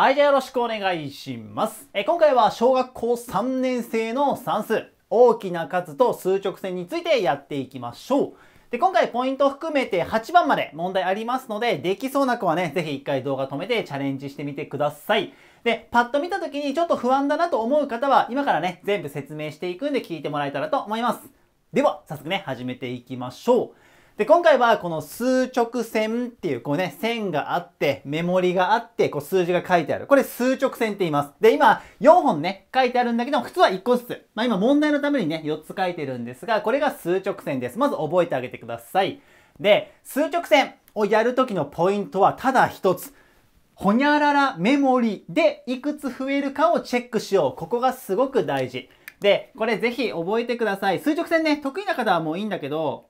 はい、じゃあよろしくお願いします。え今回は小学校3年生の算数、大きな数と数直線についてやっていきましょう。で、今回ポイント含めて8番まで問題ありますので、できそうな子はね、ぜひ一回動画止めてチャレンジしてみてください。で、パッと見た時にちょっと不安だなと思う方は、今からね、全部説明していくんで聞いてもらえたらと思います。では、早速ね、始めていきましょう。で、今回はこの数直線っていう、こうね、線があって、メモリがあって、こう数字が書いてある。これ数直線って言います。で、今、4本ね、書いてあるんだけど、普通は1個ずつ。まあ今問題のためにね、4つ書いてるんですが、これが数直線です。まず覚えてあげてください。で、数直線をやるときのポイントはただ一つ。ほにゃららメモリでいくつ増えるかをチェックしよう。ここがすごく大事。で、これぜひ覚えてください。数直線ね、得意な方はもういいんだけど、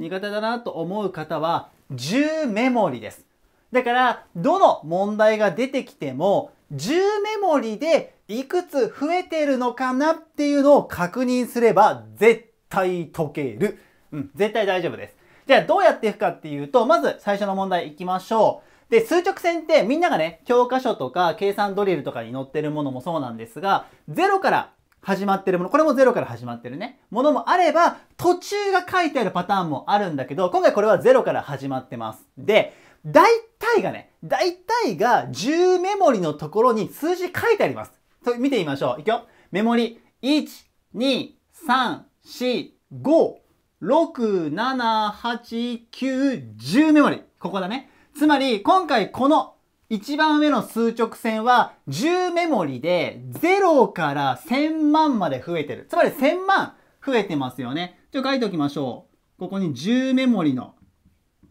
苦手だなと思う方は10メモリです。だから、どの問題が出てきても、10メモリでいくつ増えてるのかなっていうのを確認すれば、絶対解ける。うん、絶対大丈夫です。じゃあ、どうやっていくかっていうと、まず最初の問題いきましょう。で、数直線ってみんながね、教科書とか計算ドリルとかに載ってるものもそうなんですが、0から始まってるもの、これも0から始まってるね、ものもあれば、途中が書いてあるパターンもあるんだけど、今回これは0から始まってます。で、大体がね、大体が10メモリのところに数字書いてあります。と見てみましょう。いくよ。メモリ、1、2、3、4、5、6、7、8、9、10メモリ。ここだね。つまり、今回この一番上の数直線は10メモリで0から1000万まで増えてる。つまり1000万増えてますよね。ちょ、書いておきましょう。ここに10メモリの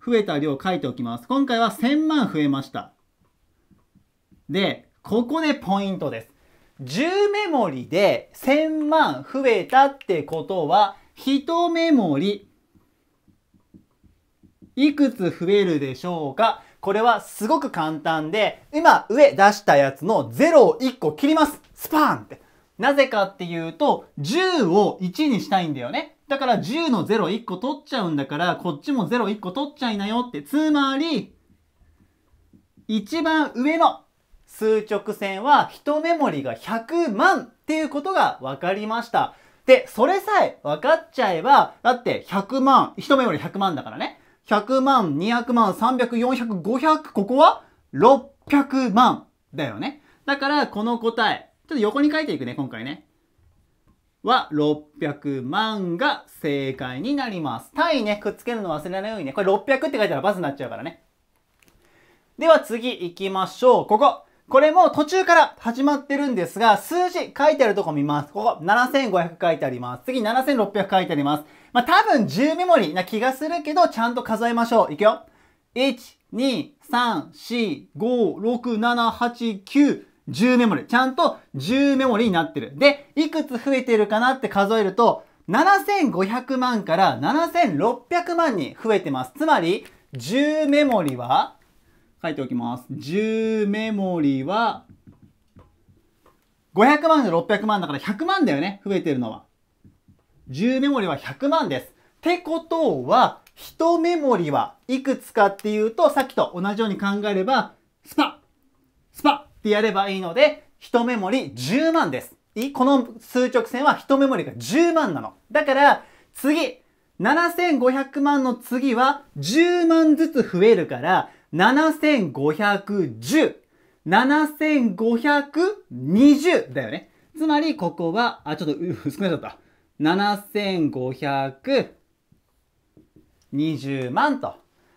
増えた量書いておきます。今回は1000万増えました。で、ここでポイントです。10メモリで1000万増えたってことは、1メモリいくつ増えるでしょうかこれはすごく簡単で、今上出したやつの0を1個切ります。スパーンって。なぜかっていうと、10を1にしたいんだよね。だから10の0 1個取っちゃうんだから、こっちも0 1個取っちゃいなよって。つまり、一番上の数直線は一目盛りが100万っていうことが分かりました。で、それさえ分かっちゃえば、だって100万、一目盛り100万だからね。100万、200万、300、400、500、ここは600万だよね。だからこの答え、ちょっと横に書いていくね、今回ね。は600万が正解になります。単位ね、くっつけるの忘れないようにね。これ600って書いたらバスになっちゃうからね。では次行きましょう。ここ。これも途中から始まってるんですが、数字書いてあるとこ見ます。ここ、7500書いてあります。次、7600書いてあります。まあ、多分10メモリな気がするけど、ちゃんと数えましょう。いくよ。1、2、3、4、5、6、7、8、9、10メモリ。ちゃんと10メモリになってる。で、いくつ増えてるかなって数えると、7500万から7600万に増えてます。つまり、10メモリは書いておきます。10メモリは、500万で600万だから100万だよね。増えてるのは。10メモリは100万です。ってことは、1メモリはいくつかっていうと、さっきと同じように考えれば、スパスパってやればいいので、1メモリ10万です。この数直線は1メモリが10万なの。だから、次、7500万の次は10万ずつ増えるから、7510、7520だよね。つまり、ここは、あ、ちょっと薄くなっちゃった。7520万と。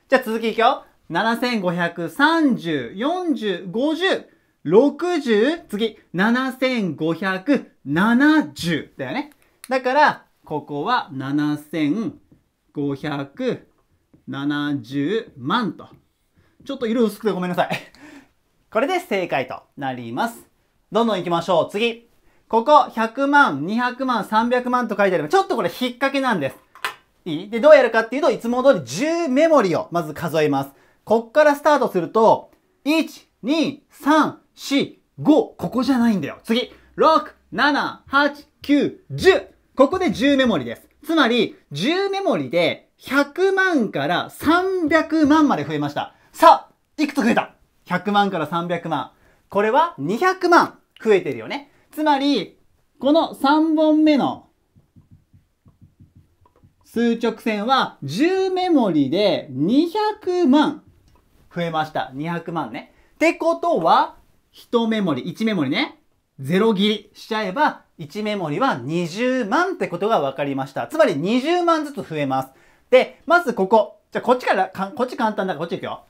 じゃあ続きいくよ。7530、40、50、60、次、7570だよね。だから、ここは7570万と。ちょっと色薄くてごめんなさい。これで正解となります。どんどん行きましょう。次。ここ、100万、200万、300万と書いてあます。ちょっとこれ引っ掛けなんです。いいで、どうやるかっていうと、いつも通り10メモリをまず数えます。こっからスタートすると、1、2、3、4、5。ここじゃないんだよ。次。6、7、8、9、10。ここで10メモリです。つまり、10メモリで100万から300万まで増えました。さあ、いくつ増えた ?100 万から300万。これは200万増えてるよね。つまり、この3本目の数直線は10メモリで200万増えました。200万ね。ってことは、1メモリ、1メモリね。0切りしちゃえば、1メモリは20万ってことが分かりました。つまり20万ずつ増えます。で、まずここ。じゃあこっちからこっち簡単だからこっち行くよ。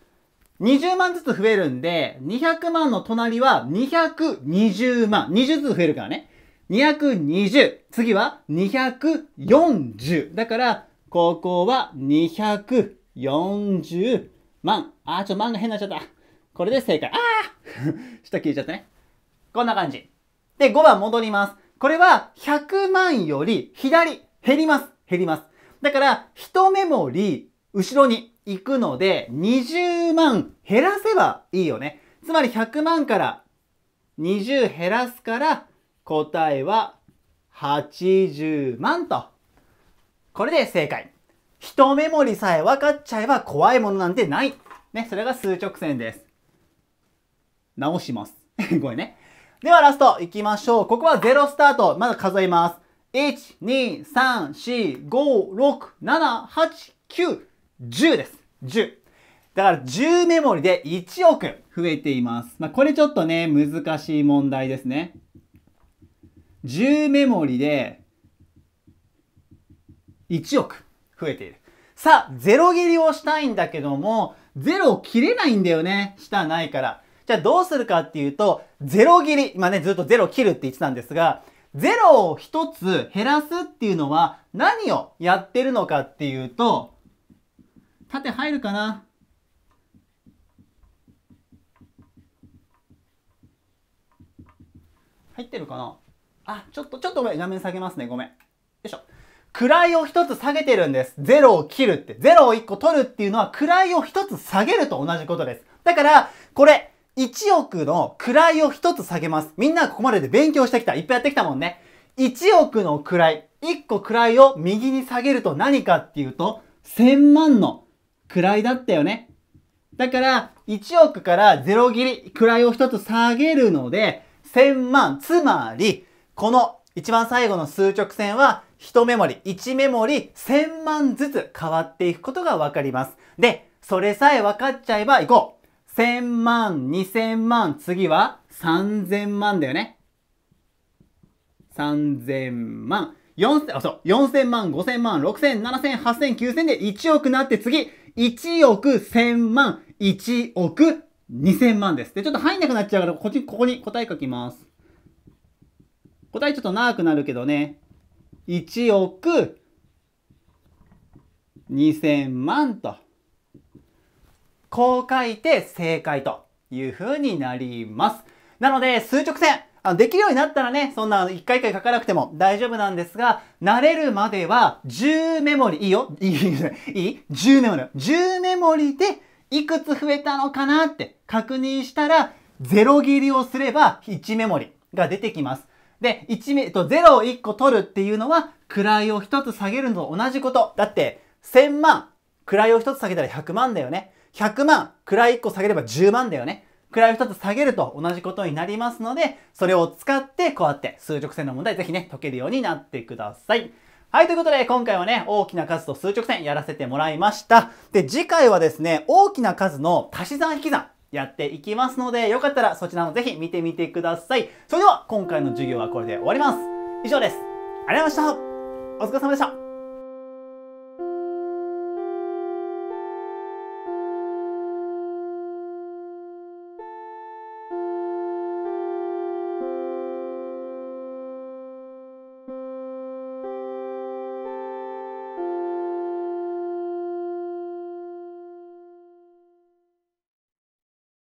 20万ずつ増えるんで、200万の隣は220万。20ずつ増えるからね。220。次は240。だから、ここは240万。あちょ、万が変になっちゃった。これで正解。ああ 下消えちゃったね。こんな感じ。で、5番戻ります。これは100万より左、減ります。減ります。だから、一目盛り、後ろに。行くので、20万減らせばいいよね。つまり100万から20減らすから、答えは80万と。これで正解。一目盛りさえ分かっちゃえば怖いものなんてない。ね、それが数直線です。直します。ごめんね。ではラスト行きましょう。ここは0スタート。まだ数えます。1、2、3、4、5、6、7、8、9。10です。10。だから10メモリで1億増えています。まあ、これちょっとね、難しい問題ですね。10メモリで1億増えている。さあ、ゼロ切りをしたいんだけども、ゼロを切れないんだよね。下ないから。じゃあどうするかっていうと、ゼロ切り。今ね、ずっとゼロ切るって言ってたんですが、ゼロを1つ減らすっていうのは何をやってるのかっていうと、縦入るかな入ってるかなあ、ちょっと、ちょっとごめん。画面下げますね。ごめん。よいしょ。位を一つ下げてるんです。0を切るって。0を一個取るっていうのは、位を一つ下げると同じことです。だから、これ、1億の位を一つ下げます。みんなここまでで勉強してきた。いっぱいやってきたもんね。1億の位、1個位を右に下げると何かっていうと、1000万の位だったよね。だから、1億から0切り、位を1つ下げるので、1000万、つまり、この一番最後の数直線は、1メモリ、1メモリ、1000万ずつ変わっていくことがわかります。で、それさえ分かっちゃえば行こう。1000万、2000万、次は3000万だよね。3000万。4000、あ、そう、4000万、5000万、6000、7000、8000、9000で1億になって次、1億1000万、1億2000万です。で、ちょっと入んなくなっちゃうから、こっち、ここに答え書きます。答えちょっと長くなるけどね。1億2000万と。こう書いて正解というふうになります。なので、数直線あのできるようになったらね、そんな一回一回書かなくても大丈夫なんですが、慣れるまでは10メモリ、いいよいいいい ?10 メモリ。10メモリでいくつ増えたのかなって確認したら、0切りをすれば1メモリが出てきます。で、1メ、と、0を1個取るっていうのは、位を1つ下げるのと同じこと。だって、1000万、位を1つ下げたら100万だよね。100万、位1個下げれば10万だよね。位を1つ下げると同じことになりますので、それを使ってこうやって数直線の問題ぜひね、解けるようになってください。はい、ということで、今回はね、大きな数と数直線やらせてもらいました。で、次回はですね、大きな数の足し算引き算やっていきますので、よかったらそちらもぜひ見てみてください。それでは、今回の授業はこれで終わります。以上です。ありがとうございました。お疲れ様でした。